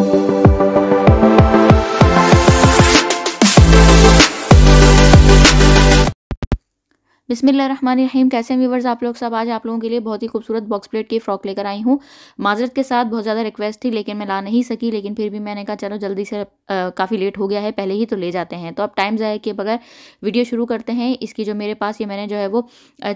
Thank you. रहीम कैसे हैं viewers आप लोग सब आज आप लोगों के लिए बहुत ही खूबसूरत बॉक्स प्लेट की फ्रॉक लेकर आई हूँ माजरत के साथ बहुत ज़्यादा रिक्वेस्ट थी लेकिन मैं ला नहीं सकी लेकिन फिर भी मैंने कहा चलो जल्दी से काफ़ी लेट हो गया है पहले ही तो ले जाते हैं तो अब टाइम ज़ाया किए बगैर वीडियो शुरू करते हैं इसकी जो मेरे पास ये मैंने जो है वो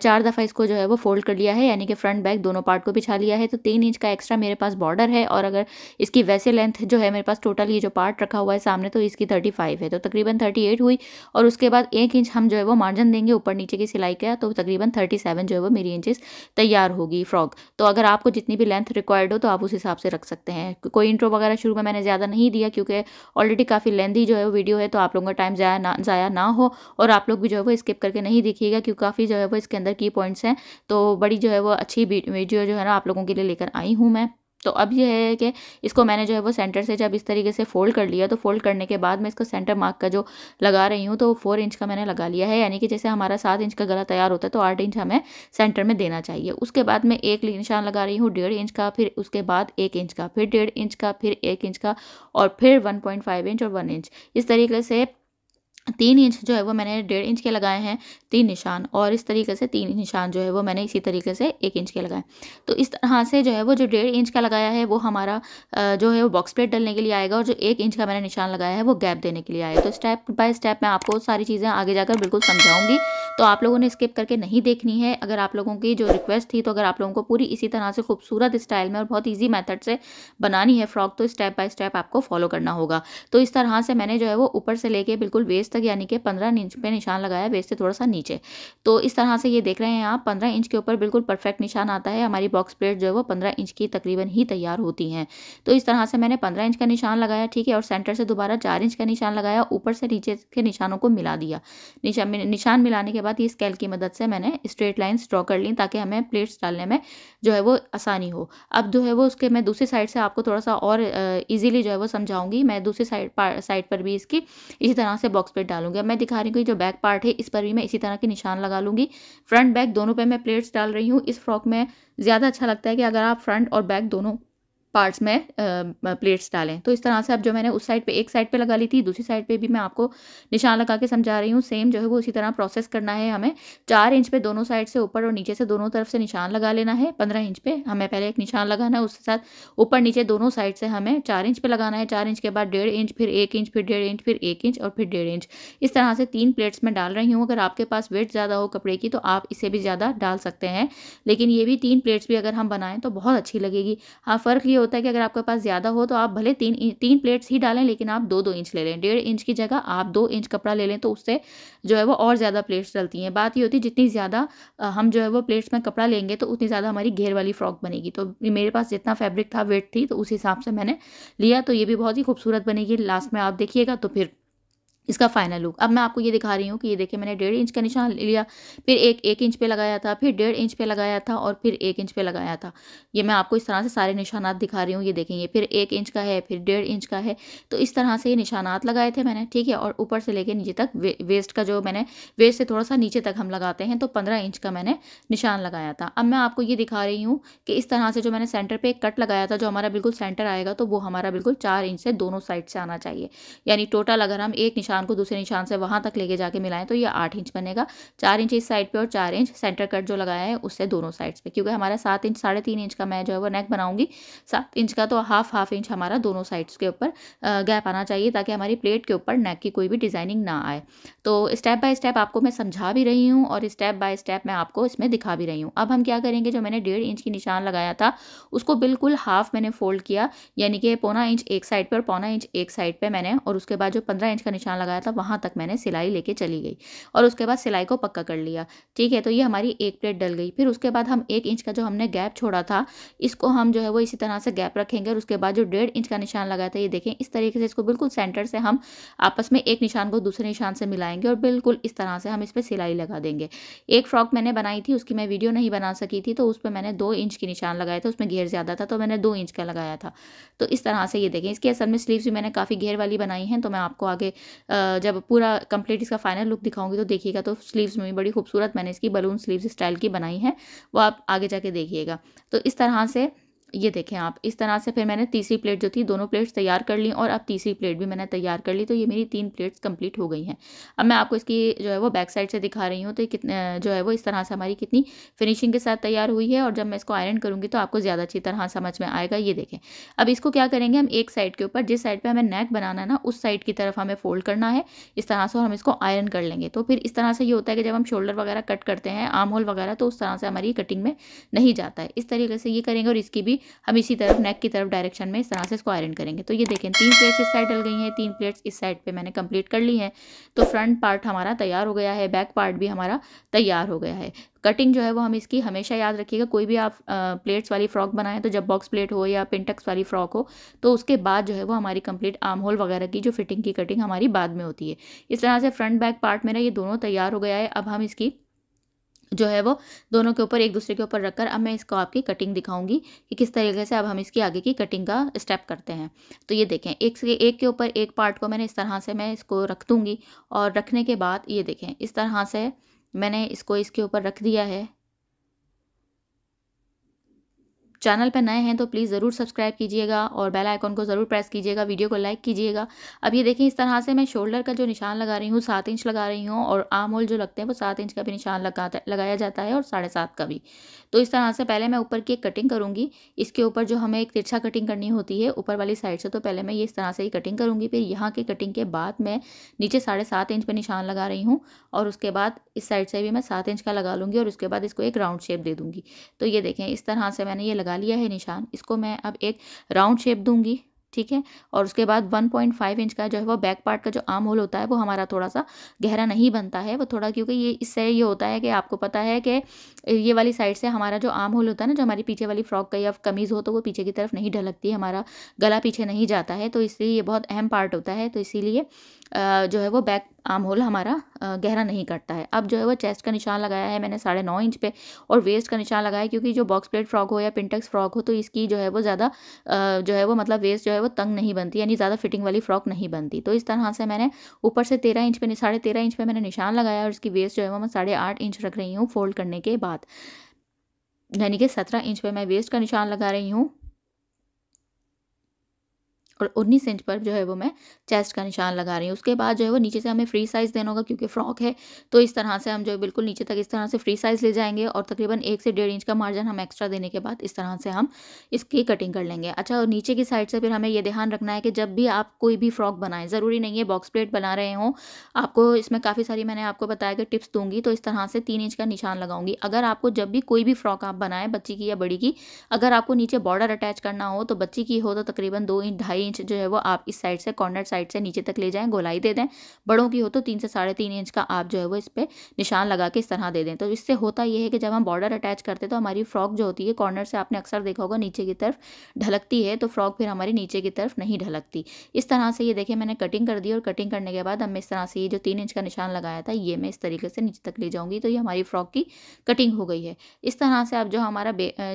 चार दफ़ा इसको जो है वो फोल्ड कर लिया है यानी कि फ्रंट बैक दोनों पार्ट को बिछा लिया है तो तीन इंच का एक्स्ट्रा मेरे पास बॉर्डर है और अगर इसकी वैसे लेंथ जो है मेरे पास टोटल ये जो पार्ट रखा हुआ है सामने तो इसकी थर्टी है तो तकरीबन थर्टी हुई और उसके बाद एक इंच हम जो है वो मार्जन देंगे ऊपर नीचे की सिलाई किया तो तकरीबन थर्टी सेवन जो है वो मेरी इंचेस तैयार होगी फ्रॉक तो अगर आपको जितनी भी लेंथ रिक्वायर्ड हो तो आप उस हिसाब से रख सकते हैं कोई इंट्रो वगैरह शुरू में मैंने ज़्यादा नहीं दिया क्योंकि ऑलरेडी काफ़ी लेंदी जो है वो वीडियो है तो आप लोगों का टाइम ज़्यादा ना ज़ाया ना हो और आप लोग भी जो है वो स्किप करके नहीं देखिएगा क्योंकि काफ़ी जो है वो इसके अंदर की पॉइंट्स हैं तो बड़ी जो है वो अच्छी वीडियो जो है ना आप लोगों के लिए लेकर आई हूँ मैं तो अब यह है कि इसको मैंने जो है वो सेंटर से जब इस तरीके से फोल्ड कर लिया तो फोल्ड करने के बाद मैं इसको सेंटर मार्क का जो लगा रही हूँ तो फोर इंच का मैंने लगा लिया है यानी कि जैसे हमारा सात इंच का गला तैयार होता है तो आठ इंच हमें सेंटर में देना चाहिए उसके बाद मैं एक निशान लगा रही हूँ डेढ़ इंच का फिर उसके बाद एक इंच का फिर डेढ़ इंच का फिर एक इंच का और फिर वन इंच और वन इंच इस तरीके से तीन इंच जो है वो मैंने डेढ़ इंच के लगाए हैं तीन निशान और इस तरीके से तीन निशान जो है वो मैंने इसी तरीके से एक इंच के लगाए तो इस तरह से जो है वो जो डेढ़ इंच का लगाया है वो हमारा जो है वो बॉक्स प्लेट डलने के लिए आएगा और जो एक इंच का मैंने निशान लगाया है वो गैप देने के लिए आएगा तो स्टेप बाय स्टेप मैं आपको सारी चीज़ें आगे जाकर बिल्कुल समझाऊंगी तो आप लोगों ने स्किप करके नहीं देखनी है अगर आप लोगों की जो रिक्वेस्ट थी तो अगर आप लोगों को पूरी इसी तरह से खूबसूरत स्टाइल में और बहुत ईजी मैथड से बनानी है फ्रॉक तो स्टेप बाय स्टेप आपको फॉलो करना होगा तो इस तरह से मैंने जो है वो ऊपर से लेके बिल्कुल वेस्ट तक यानी कि पंद्रह इंच पे निशान लगाया बेस से थोड़ा सा नीचे तो इस तरह से ये देख रहे हैं आप पंद्रह इंच के ऊपर बिल्कुल परफेक्ट निशान आता है हमारी बॉक्स प्लेट जो है वो पंद्रह इंच की तकरीबन ही तैयार होती हैं तो इस तरह से मैंने पंद्रह इंच का निशान लगाया ठीक है और सेंटर से दोबारा चार इंच का निशान लगाया ऊपर से नीचे के निशानों को मिला दिया निशान मिलाने के बाद ये स्केल की मदद से मैंने स्ट्रेट लाइन्स ड्रॉ कर ली ताकि हमें प्लेट्स डालने में जो है वो आसानी हो अब जो है वो उसके मैं दूसरी साइड से आपको थोड़ा सा और इजीली जो है वो समझाऊंगी मैं दूसरी साइड साइड पर भी इसकी इसी तरह से बॉक्स प्लेट प्लेट डालूंगी अब मैं दिखा रही हूँ जो बैक पार्ट है इस पर भी मैं इसी तरह के निशान लगा लूँगी फ्रंट बैक दोनों पर मैं प्लेट्स डाल रही हूँ इस फ्रॉक में ज़्यादा अच्छा लगता है कि अगर आप फ्रंट और बैक दोनों पार्ट्स में प्लेट्स डालें तो इस तरह से अब जो मैंने उस साइड पे एक साइड पे लगा ली थी दूसरी साइड पे भी मैं आपको निशान लगा के समझा रही हूँ सेम जो है वो इसी तरह प्रोसेस करना है हमें चार इंच पे दोनों साइड से ऊपर और नीचे से दोनों तरफ से निशान लगा लेना है पंद्रह इंच पे हमें पहले एक निशान लगाना है उसके साथ ऊपर नीचे दोनों साइड से हमें चार इंच पे लगाना है चार इंच के बाद डेढ़ इंच फिर एक इंच फिर डेढ़ इंच फिर एक इंच और फिर डेढ़ इंच इस तरह से तीन प्लेट्स में डाल रही हूँ अगर आपके पास वेट ज़्यादा हो कपड़े की तो आप इसे भी ज़्यादा डाल सकते हैं लेकिन ये भी तीन प्लेट्स भी अगर हम बनाएं तो बहुत अच्छी लगेगी हाँ फ़र्क ये होता है कि अगर आपके पास ज़्यादा हो तो आप भले तीन तीन प्लेट्स ही डालें लेकिन आप दो दो इंच ले लें डेढ़ इंच की जगह आप दो इंच कपड़ा ले लें तो उससे जो है वो और ज़्यादा प्लेट्स डलती हैं बात ये होती है जितनी ज़्यादा हम जो है वो प्लेट्स में कपड़ा लेंगे तो उतनी ज़्यादा हमारी घेर वाली फ़्रॉक बनेगी तो मेरे पास जितना फैब्रिक था वेट थी तो उस हिसाब से मैंने लिया तो ये भी बहुत ही खूबसूरत बनेगी लास्ट में आप देखिएगा तो फिर इसका फाइनल लुक अब मैं आपको ये दिखा रही हूँ कि ये देखिए मैंने डेढ़ इंच का निशान लिया फिर एक एक इंच पे लगाया था फिर डेढ़ इंच पे लगाया था और फिर एक इंच पे लगाया था ये मैं आपको इस तरह से सारे निशानात दिखा रही हूँ ये देखेंगे फिर एक इंच का है फिर डेढ़ इंच का है तो इस तरह से ये निशानात लगाए थे मैंने ठीक है और ऊपर से लेके नीचे तक वे, वेस्ट का जो मैंने वेस्ट से थोड़ा सा नीचे तक हम लगाते हैं तो पंद्रह इंच का मैंने निशान लगाया था अब मैं आपको ये दिखा रही हूँ कि इस तरह से जो मैंने सेंटर पर एक कट लगाया था जो हमारा बिल्कुल सेंटर आएगा तो वो हमारा बिल्कुल चार इंच से दोनों साइड से आना चाहिए यानी टोटल अगर हम एक निशान निशान को दूसरे निशान से वहाँ तक लेके जाके मिलाएं तो ये आठ इंच बनेगा चार इंच इस साइड पे और चार इंच सेंटर कट जो लगाया है उससे दोनों साइड्स पे क्योंकि हमारा सात इंच साढ़े तीन इंच का मैं जो है वो नेक बनाऊंगी सात इंच का तो हाफ हाफ इंच हमारा दोनों साइड्स के ऊपर गैप आना चाहिए ताकि हमारी प्लेट के ऊपर नेक की कोई भी डिज़ाइनिंग ना आए तो स्टेप बाय स्टेप आपको मैं समझा भी रही हूँ और स्टेप बाय स्टेप मैं आपको इसमें दिखा भी रही हूँ अब हम क्या करेंगे जो मैंने डेढ़ इंच की निशान लगाया था उसको बिल्कुल हाफ मैंने फोल्ड किया यानी कि पौना इंच एक साइड पर पौना इंच एक साइड पर मैंने और उसके बाद जो पंद्रह इंच का निशान लगाया था वहाँ तक मैंने सिलाई लेके चली गई और उसके बाद सिलाई को पक्का कर लिया ठीक है तो ये हमारी एक प्लेट डल गई फिर उसके बाद हम एक इंच का जो हमने गैप छोड़ा था इसको हम जो है वो इसी तरह से गैप रखेंगे और उसके बाद जो डेढ़ इंच का निशान लगाया था ये देखें इस तरीके से इसको बिल्कुल सेंटर से हम आपस में एक निशान को दूसरे निशान से मिलाएंगे और बिल्कुल इस तरह से हम इस पर सिलाई लगा देंगे एक फ्रॉक मैंने बनाई थी उसकी मैं वीडियो नहीं बना सकी थी तो उस पर मैंने दो इंच के निशान लगाए थे उसमें घेर ज़्यादा था तो मैंने दो इंच का लगाया था तो इस तरह से ये देखें इसके असल में स्लीव्स भी मैंने काफ़ी घेर वाली बनाई हैं तो मैं आपको आगे जब पूरा कंप्लीट इसका फाइनल लुक दिखाऊंगी तो देखिएगा तो स्लीव्स में भी बड़ी खूबसूरत मैंने इसकी बलून स्लीव्स स्टाइल की बनाई है वो आप आगे जाके देखिएगा तो इस तरह से ये देखें आप इस तरह से फिर मैंने तीसरी प्लेट जो थी दोनों प्लेट्स तैयार कर ली और अब तीसरी प्लेट भी मैंने तैयार कर ली तो ये मेरी तीन प्लेट्स कंप्लीट हो गई हैं अब मैं आपको इसकी जो है वो बैक साइड से दिखा रही हूँ तो कितने जो है वो इस तरह से हमारी कितनी फिनिशिंग के साथ तैयार हुई है और जब मैं इसको आयरन करूँगी तो आपको ज़्यादा अच्छी तरह समझ में आएगा ये देखें अब इसको क्या करेंगे हम एक साइड के ऊपर जिस साइड पर हमें नेक बनाना है ना उस साइड की तरफ हमें फोल्ड करना है इस तरह से और हम इसको आयरन कर लेंगे तो फिर इस तरह से ये होता है कि जब हम शोल्डर वगैरह कट करते हैं आर्म होल वगैरह तो उस तरह से हमारी कटिंग में नहीं जाता है इस तरीके से ये करेंगे और इसकी भी हम इसी तरफ नेक की तरफ डायरेक्शन में इस तरह से इसको आयरन करेंगे तो ये देखें तीन प्लेट्स इस साइड डल गई हैं तीन प्लेट्स इस साइड पे मैंने कंप्लीट कर ली हैं तो फ्रंट पार्ट हमारा तैयार हो गया है बैक पार्ट भी हमारा तैयार हो गया है कटिंग जो है वो हम इसकी हमेशा याद रखिएगा कोई भी आप आ, प्लेट्स वाली फ़्रॉक बनाएं तो जब बॉक्स प्लेट हो या पिंटक्स वाली फ़्रॉक हो तो उसके बाद जो है वो हमारी कंप्लीट आर्म होल वगैरह की जो फिटिंग की कटिंग हमारी बाद में होती है इस तरह से फ्रंट बैक पार्ट मेरा ये दोनों तैयार हो गया है अब हम इसकी जो है वो दोनों के ऊपर एक दूसरे के ऊपर रखकर अब मैं इसको आपकी कटिंग दिखाऊंगी कि किस तरीके से अब हम इसकी आगे की कटिंग का स्टेप करते हैं तो ये देखें एक से एक के ऊपर एक पार्ट को मैंने इस तरह से मैं इसको रख दूँगी और रखने के बाद ये देखें इस तरह से मैंने इसको इसके ऊपर रख दिया है चैनल पर नए हैं तो प्लीज़ ज़रूर सब्सक्राइब कीजिएगा और बेल आइकॉन को ज़रूर प्रेस कीजिएगा वीडियो को लाइक कीजिएगा अब ये देखें इस तरह से मैं शोल्डर का जो निशान लगा रही हूँ सात इंच लगा रही हूँ और आम होल जो लगते हैं वो सात इंच का भी निशान लगाता लगाया जाता है और साढ़े सात का भी तो इस तरह से पहले मैं ऊपर की एक कटिंग करूँगी इसके ऊपर जो हमें एक तिरछा कटिंग करनी होती है ऊपर वाली साइड से तो पहले मैं ये इस तरह से ही कटिंग करूँगी फिर यहाँ की कटिंग के बाद मैं नीचे साढ़े सात इंच पर निशान लगा रही हूँ और उसके बाद इस साइड से भी मैं सात इंच का लगा लूँगी और उसके बाद इसको एक राउंड शेप दे दूँगी तो ये देखें इस तरह से मैंने ये लगा लगा लिया है निशान इसको मैं अब एक राउंड शेप दूंगी ठीक है और उसके बाद 1.5 इंच का जो है वो बैक पार्ट का जो आम होल होता है वो हमारा थोड़ा सा गहरा नहीं बनता है वो थोड़ा क्योंकि ये इससे ये होता है कि आपको पता है कि ये वाली साइड से हमारा जो आम होल होता है ना जो हमारी पीछे वाली फ्रॉक का या कमीज़ हो तो वो पीछे की तरफ नहीं ढलकती हमारा गला पीछे नहीं जाता है तो इसलिए ये बहुत अहम पार्ट होता है तो इसीलिए जो है वो बैक आर्म होल हमारा गहरा नहीं कटता है अब जो है वो चेस्ट का निशान लगाया है मैंने साढ़े नौ इंच पे और वेस्ट का निशान लगाया क्योंकि जो बॉक्स प्लेट फ्रॉक हो या पिंटेक्स फ्रॉक हो तो इसकी जो है वो ज़्यादा जो है वो मतलब वेस्ट जो है वो तंग नहीं बनती यानी ज़्यादा फिटिंग वाली फ्रॉक नहीं बनती तो इस तरह से मैंने ऊपर से तेरह इंच पे साढ़े तेरह इंच पर मैंने निशान लगाया और इसकी वेस्ट जो है वो मैं साढ़े आठ इंच रख रही हूँ फोल्ड करने के बाद यानी कि सत्रह इंच पर मैं वेस्ट का निशान लगा रही हूँ और उन्नीस इंच पर जो है वो मैं चेस्ट का निशान लगा रही हूँ उसके बाद जो है वो नीचे से हमें फ्री साइज़ देना होगा क्योंकि फ्रॉक है तो इस तरह से हम जो है बिल्कुल नीचे तक इस तरह से फ्री साइज़ ले जाएंगे और तकरीबन एक से डेढ़ इंच का मार्जिन हम एक्स्ट्रा देने के बाद इस तरह से हम इसकी कटिंग कर लेंगे अच्छा और नीचे की साइड से फिर हमें यह ध्यान रखना है कि जब भी आप कोई भी फ्रॉक बनाएं ज़रूरी नहीं है बॉक्स प्लेट बना रहे हों आपको इसमें काफ़ी सारी मैंने आपको बताया कि टिप्स दूंगी तो इस तरह से तीन इंच का निशान लगाऊंगी अगर आपको जब भी कोई भी फ्रॉक आप बनाएं बच्ची की या बड़ी की अगर आपको नीचे बॉर्डर अटैच करना हो तो बच्ची की हो तो तकरीबन दो इंच ढाई इंच जो है वो आप इस साइड से कॉर्नर साइड से नीचे तक ले जाएं गोलाई दे दें बड़ों की हो तो तीन से साढ़े तीन इंच का आप जो है वो इस पर निशान लगा के इस तरह दे दें तो इससे होता यह है कि जब हम बॉर्डर अटैच करते तो हमारी फ्रॉक जो होती है कॉर्नर से आपने अक्सर देखा होगा नीचे की तरफ ढलकती है तो फ्रॉक फिर हमारी नीचे की तरफ नहीं ढलकती इस तरह से ये देखिए मैंने कटिंग कर दी और कटिंग करने के बाद हमें इस तरह से ये जो तीन इंच का निशान लगाया था ये मैं इस तरीके से नीचे तक ले जाऊँगी तो ये हमारी फ्रॉक की कटिंग हो गई है इस तरह से आप जो हमारा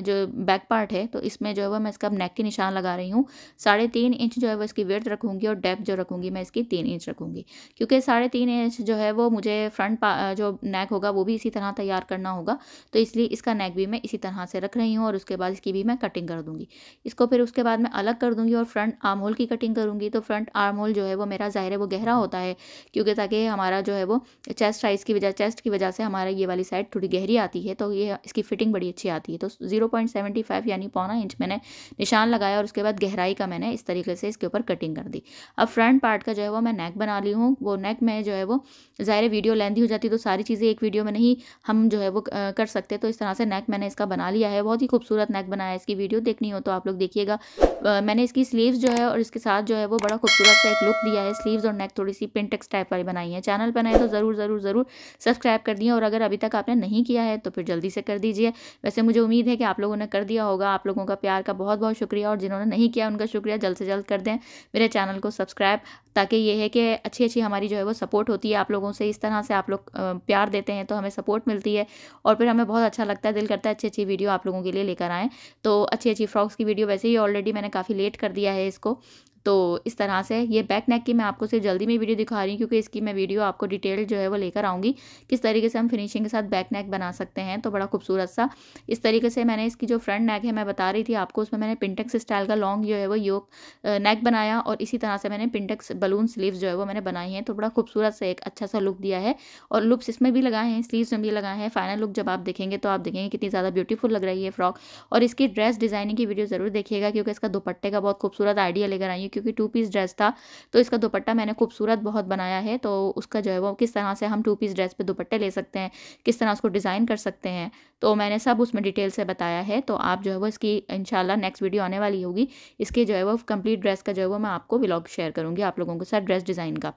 जो बैक पार्ट है तो इसमें जो है वो मैं इसका नेक के निशान लगा रही हूँ साढ़े तीन इंच जो है वो इसकी वेर्थ रखूँगी और डेप्थ जो रखूँगी मैं इसकी तीन इंच रखूँगी क्योंकि साढ़े तीन इंच जो है वो मुझे फ्रंट जो नेक होगा वो भी इसी तरह तैयार करना होगा तो इसलिए इसका नेक भी मैं इसी तरह से रख रही हूँ और उसके बाद इसकी भी मैं कटिंग कर दूँगी इसको फिर उसके बाद मैं अलग कर दूँगी और फ्रंट आर्म होल की कटिंग करूँगी तो फ्रंट आर्म होल जो है वो मेरा ज़ाहिर है वो गहरा होता है क्योंकि ताकि हमारा जो है वो चेस्ट साइज़ की वजह चेस्ट की वजह से हमारा ये वाली साइड थोड़ी गहरी आती है तो ये इसकी फिटिंग बड़ी अच्छी आती है तो ज़ीरो पॉइंट सेवेंटी फाइव यानी पौना इंच मैंने निशान लगाया और उसके बाद गहराई का मैंने इस तरीके तरीके से इसके ऊपर कटिंग कर दी अब फ्रंट पार्ट का जो है वो मैं नेक बना ली हूँ वो नेक में जो है वो ज़ाहिर वीडियो लेंदी हो जाती तो सारी चीज़ें एक वीडियो में नहीं हम जो है वो कर सकते तो इस तरह से नेक मैंने इसका बना लिया है बहुत ही खूबसूरत नेक बनाया है इसकी वीडियो देखनी हो तो आप लोग देखिएगा मैंने इसकी स्लीव्स जो है और इसके साथ जो है वो बड़ा खूबसूरत सा एक लुक दिया है स्लीव्स और नेक थोड़ी सी पिंटेक्स टाइप वाली बनाई है चैनल पर नए तो ज़रूर ज़रूर ज़रूर सब्सक्राइब कर दिए और अगर अभी तक आपने नहीं किया है तो फिर जल्दी से कर दीजिए वैसे मुझे उम्मीद है कि आप लोगों ने कर दिया होगा आप लोगों का प्यार का बहुत बहुत शुक्रिया और जिन्होंने नहीं किया उनका शुक्रिया जल्द से जल्द जल्द कर दें मेरे चैनल को सब्सक्राइब ताकि ये है कि अच्छी अच्छी हमारी जो है वो सपोर्ट होती है आप लोगों से इस तरह से आप लोग प्यार देते हैं तो हमें सपोर्ट मिलती है और फिर हमें बहुत अच्छा लगता है दिल करता है अच्छी अच्छी वीडियो आप लोगों के लिए लेकर आएँ तो अच्छी अच्छी फ्रॉक्स की वीडियो वैसे ही ऑलरेडी मैंने काफ़ी लेट कर दिया है इसको तो इस तरह से ये बैक नेक की मैं आपको सिर्फ जल्दी में वीडियो दिखा रही हूँ क्योंकि इसकी मैं वीडियो आपको डिटेल जो है वो लेकर आऊँगी किस तरीके से हम फिनिशिंग के साथ बैक नेक बना सकते हैं तो बड़ा खूबसूरत सा इस तरीके से मैंने इसकी जो फ्रंट नेक है मैं बता रही थी आपको उसमें मैंने पिंटेक्स स्टाइल का लॉन्ग जो है वो योग नेक बनाया और इसी तरह से मैंने पिंटेक्स बलून स्लीव जो है वो मैंने बनाई हैं तो बड़ा खूबसूरत सा एक अच्छा सा लुक दिया है और लुप्स इसमें भी लगाए हैं स्लीव में भी लगाए हैं फाइनल लुक जब आप देखेंगे तो आप देखेंगे कितनी ज़्यादा ब्यूटीफुल लग रही है फ्रॉक और इसकी ड्रेस डिज़ाइनिंग की वीडियो ज़रूर देखिएगा क्योंकि इसका दुपट्टे का बहुत खूबसूरत आइडिया लेकर आई हूँ क्योंकि टू पीस ड्रेस था तो इसका दुपट्टा मैंने खूबसूरत बहुत बनाया है तो उसका जो है वो किस तरह से हम टू पीस ड्रेस पे दुपट्टे ले सकते हैं किस तरह उसको डिज़ाइन कर सकते हैं तो मैंने सब उसमें डिटेल से बताया है तो आप जो है वो इसकी इनशाला नेक्स्ट वीडियो आने वाली होगी इसके जो है वो कम्प्लीट ड्रेस का जो है वो मैं आपको ब्लॉग शेयर करूँगी आप लोगों के साथ ड्रेस डिज़ाइन का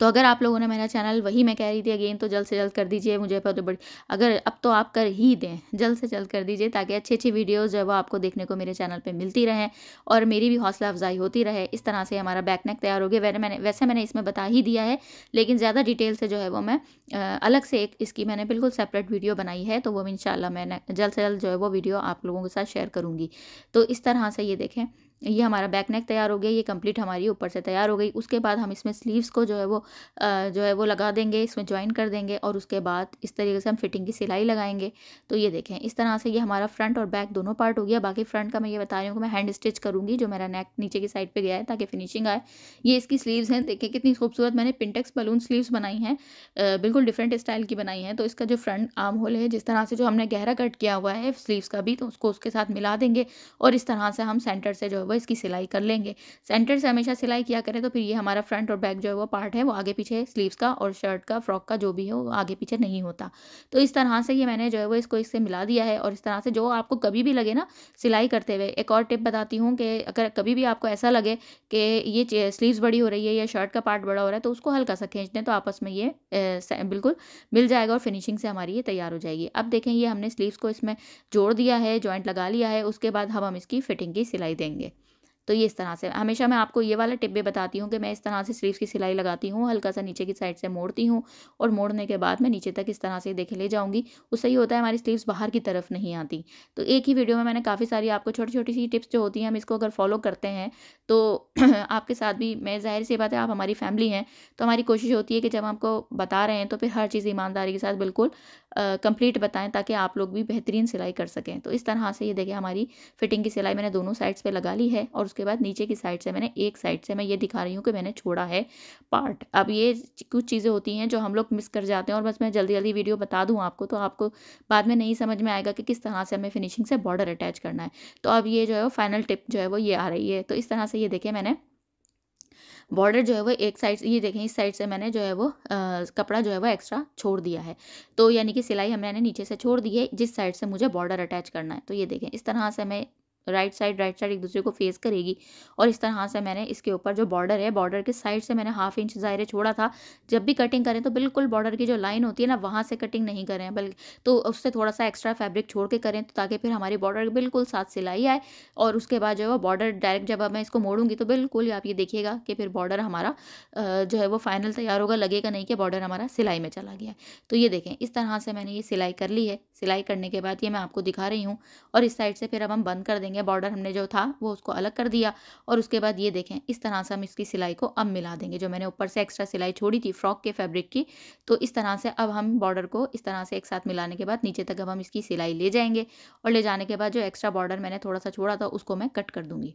तो अगर आप लोगों ने मेरा चैनल वही मैं कह रही थी अगेन तो जल्द से जल्द कर दीजिए मुझे तो बड़ी अगर अब तो आप कर ही दें जल्द से जल्द कर दीजिए ताकि अच्छी अच्छी वीडियोज़ जो है वो आपको देखने को मेरे चैनल पर मिलती रहे और मेरी भी हौसला अफजाई होती रहे इस तरह से हमारा बैकनेक तैयार हो गया वैसे मैंने वैसे मैंने इसमें बता ही दिया है लेकिन ज़्यादा डिटेल से जो है वो मैं अलग से एक इसकी मैंने बिल्कुल सेपरेट वीडियो बनाई है तो वो इन मैंने जल्द से जल्द जो है वो वीडियो आप लोगों के साथ शेयर करूँगी तो इस तरह से ये देखें ये हमारा बैक नेक तैयार हो गया ये कंप्लीट हमारी ऊपर से तैयार हो गई उसके बाद हम इसमें स्लीव्स को जो है वो जो है वो लगा देंगे इसमें ज्वाइन कर देंगे और उसके बाद इस तरीके से हम फिटिंग की सिलाई लगाएंगे तो ये देखें इस तरह से ये हमारा फ्रंट और बैक दोनों पार्ट हो गया बाकी फ्रंट का मैं ये बता रही हूँ कि मैं हैंड स्टिच करूँगी जो मेरा नेक नीचे की साइड पर गया है ताकि फिनिशिंग आए ये इसकी स्लीव्स हैं देखें कितनी खूबसूरत मैंने पिंटेक्स बलून स्लीव्स बनाई हैं बिल्कुल डिफरेंट स्टाइल की बनाई हैं तो इसका जो फ्रंट आर्म होल है जिस तरह से जो हमने गहरा कट किया हुआ है स्लीव्स का भी तो उसको उसके साथ मिला देंगे और इस तरह से हम सेंटर से जो वह इसकी सिलाई कर लेंगे सेंटर से हमेशा सिलाई किया करें तो फिर ये हमारा फ्रंट और बैक जो है वो पार्ट है वो आगे पीछे स्लीव्स का और शर्ट का फ्रॉक का जो भी है वो आगे पीछे नहीं होता तो इस तरह से ये मैंने जो है वो इसको इससे मिला दिया है और इस तरह से जो आपको कभी भी लगे ना सिलाई करते हुए एक और टिप बताती हूँ कि अगर कभी भी आपको ऐसा लगे कि ये स्लीव्स बड़ी हो रही है या शर्ट का पार्ट बड़ा हो रहा है तो उसको हल्का सा खींच दें तो आपस में ये बिल्कुल मिल जाएगा और फिनिशिंग से हमारी ये तैयार हो जाएगी अब देखें ये हमने स्लीव्स को इसमें जोड़ दिया है जॉइंट लगा लिया है उसके बाद हम हम इसकी फिटिंग की सिलाई देंगे तो ये इस तरह से हमेशा मैं आपको ये वाला टिप भी बताती हूँ कि मैं इस तरह से स्लीव की सिलाई लगाती हूँ हल्का सा नीचे की साइड से मोड़ती हूँ और मोड़ने के बाद मैं नीचे तक इस तरह से देखे ले जाऊँगी उससे ही होता है हमारी स्लीव्स बाहर की तरफ नहीं आती तो एक ही वीडियो में मैंने काफ़ी सारी आपको छोटी छोटी सी टिप्स जो होती हैं हम इसको अगर फॉलो करते हैं तो आपके साथ भी मैं जाहिर सी बात है आप हमारी फैमिली हैं तो हमारी कोशिश होती है कि जब आपको बता रहे हैं तो फिर हर चीज़ ईमानदारी के साथ बिल्कुल कंप्लीट बताएं ताकि आप लोग भी बेहतरीन सिलाई कर सकें तो इस तरह से ये देखें हमारी फिटिंग की सिलाई मैंने दोनों साइड्स पे लगा ली है और उसके बाद नीचे की साइड से मैंने एक साइड से मैं ये दिखा रही हूँ कि मैंने छोड़ा है पार्ट अब ये कुछ चीज़ें होती हैं जो हम लोग मिस कर जाते हैं और बस मैं जल्दी जल्दी वीडियो बता दूँ आपको तो आपको बाद में नहीं समझ में आएगा कि किस तरह से हमें फिनिशिंग से बॉर्डर अटैच करना है तो अब ये जो है वो फाइनल टिप जो है वो ये आ रही है तो इस तरह से ये देखें मैंने बॉर्डर जो है वो एक साइड ये देखें इस साइड से मैंने जो है वो आ, कपड़ा जो है वो एक्स्ट्रा छोड़ दिया है तो यानी कि सिलाई हमने नीचे से छोड़ दी है जिस साइड से मुझे बॉर्डर अटैच करना है तो ये देखें इस तरह से मैं राइट साइड राइट साइड एक दूसरे को फेस करेगी और इस तरह से मैंने इसके ऊपर जो बॉर्डर है बॉर्डर के साइड से मैंने हाफ इंच ज़ाहिर छोड़ा था जब भी कटिंग करें तो बिल्कुल बॉर्डर की जो लाइन होती है ना वहाँ से कटिंग नहीं करें बल्कि तो उससे थोड़ा सा एक्स्ट्रा फैब्रिक छोड़ के करें तो ताकि फिर हमारी बॉर्डर बिल्कुल साथ सिलाई आए और उसके बाद जो है वो बॉर्डर डायरेक्ट जब मैं इसको मोड़ूंगी तो बिल्कुल आप ये देखिएगा कि फिर बॉर्डर हमारा जो है वो फाइनल तैयार होगा लगेगा नहीं कि बॉर्डर हमारा सिलाई में चला गया तो ये देखें इस तरह से मैंने ये सिलाई कर ली है सिलाई करने के बाद ये मैं आपको दिखा रही हूँ और इस साइड से फिर अब हम बंद कर देंगे करेंगे बॉर्डर हमने जो था वो उसको अलग कर दिया और उसके बाद ये देखें इस तरह से हम इसकी सिलाई को अब मिला देंगे जो मैंने ऊपर से एक्स्ट्रा सिलाई छोड़ी थी फ्रॉक के फैब्रिक की तो इस तरह से अब हम बॉर्डर को इस तरह से एक साथ मिलाने के बाद नीचे तक अब हम इसकी सिलाई ले जाएंगे और ले जाने के बाद जो एक्स्ट्रा बॉर्डर मैंने थोड़ा सा छोड़ा था उसको मैं कट कर दूंगी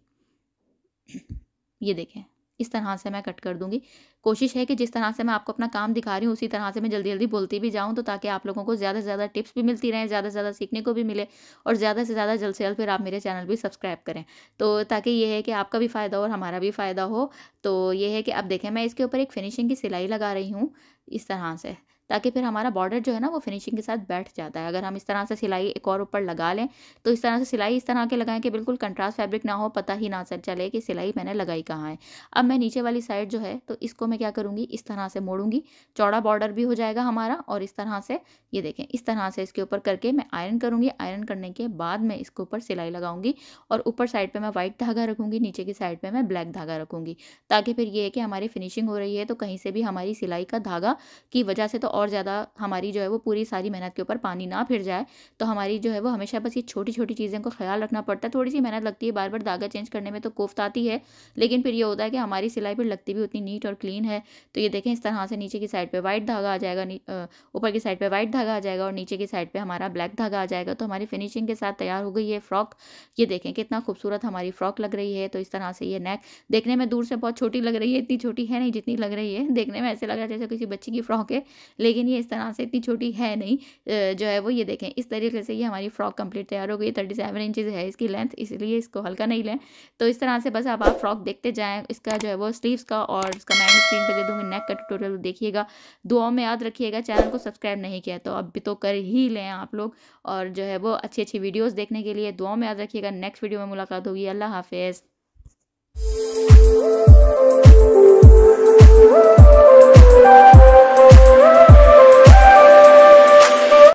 ये देखें इस तरह से मैं कट कर दूँगी कोशिश है कि जिस तरह से मैं आपको अपना काम दिखा रही हूँ उसी तरह से मैं जल्दी जल्दी बोलती भी जाऊँ तो ताकि आप लोगों को ज़्यादा से ज़्यादा टिप्स भी मिलती रहें ज़्यादा से ज़्यादा सीखने को भी मिले और ज़्यादा से ज़्यादा जल्द से जल्द फिर आप मेरे चैनल भी सब्सक्राइब करें तो ताकि ये है कि आपका भी फ़ायदा हो और हमारा भी फ़ायदा हो तो ये है कि अब देखें मैं इसके ऊपर एक फिनिशिंग की सिलाई लगा रही हूँ इस तरह से ताकि फिर हमारा बॉर्डर जो है ना वो फिनिशिंग के साथ बैठ जाता है अगर हम इस तरह से सिलाई एक और ऊपर लगा लें तो इस तरह से सिलाई इस तरह के लगाएं कि बिल्कुल कंट्रास्ट फैब्रिक ना हो पता ही ना चले कि सिलाई मैंने लगाई कहाँ है अब मैं नीचे वाली साइड जो है तो इसको मैं क्या करूँगी इस तरह से मोड़ूंगी चौड़ा बॉर्डर भी हो जाएगा हमारा और इस तरह से ये देखें इस तरह से इसके ऊपर करके मैं आयरन करूँगी आयरन करने के बाद मैं इसके ऊपर सिलाई लगाऊंगी और ऊपर साइड पर मैं वाइट धागा रखूँगी नीचे की साइड पर मैं ब्लैक धागा रखूँगी ताकि फिर ये है कि हमारी फिनिशिंग हो रही है तो कहीं से भी हमारी सिलाई का धागा की वजह से तो और ज़्यादा हमारी जो है वो पूरी सारी मेहनत के ऊपर पानी ना फिर जाए तो हमारी जो है वो हमेशा बस ये छोटी छोटी चीज़ों को ख्याल रखना पड़ता है थोड़ी सी मेहनत लगती है बार बार धागा चेंज करने में तो कोफ्त आती है लेकिन फिर ये होता है कि हमारी सिलाई पर लगती भी उतनी नीट और क्लीन है तो ये देखें इस तरह से नीचे की साइड पर वाइट धागा आ जाएगा ऊपर की साइड पर वाइट धागा आ जाएगा और नीचे की साइड पर हमारा ब्लैक धागा आ जाएगा तो हमारी फिनिशिंग के साथ तैयार हो गई है फ्रॉक ये देखें कितना खूबसूरत हमारी फ्रॉक लग रही है तो इस तरह से ये नेक देखने में दूर से बहुत छोटी लग रही है इतनी छोटी है नहीं जितनी लग रही है देखने में ऐसे लग रहा है जैसे किसी बच्ची की फ्रॉक है लेकिन ये इस तरह से इतनी छोटी है नहीं जो है वो ये देखें इस तरीके से ये हमारी फ्रॉक कंप्लीट तैयार हो गई थर्टी सेवन इंचज़ है इसकी लेंथ इसलिए इसको हल्का नहीं लें तो इस तरह से बस अब आप फ्रॉक देखते जाएँ इसका जो है वो स्लीव्स का और इसका मैं स्क्रीन पर दे दूँगी नेक का टूटोरियल देखिएगा दुआओं में याद रखिएगा चैनल को सब्सक्राइब नहीं किया तो अभी तो कर ही लें आप लोग और जो है वो अच्छी अच्छी वीडियोज़ देखने के लिए दुआओं में याद रखिएगा नेक्स्ट वीडियो में मुलाकात होगी अल्लाह हाफिज़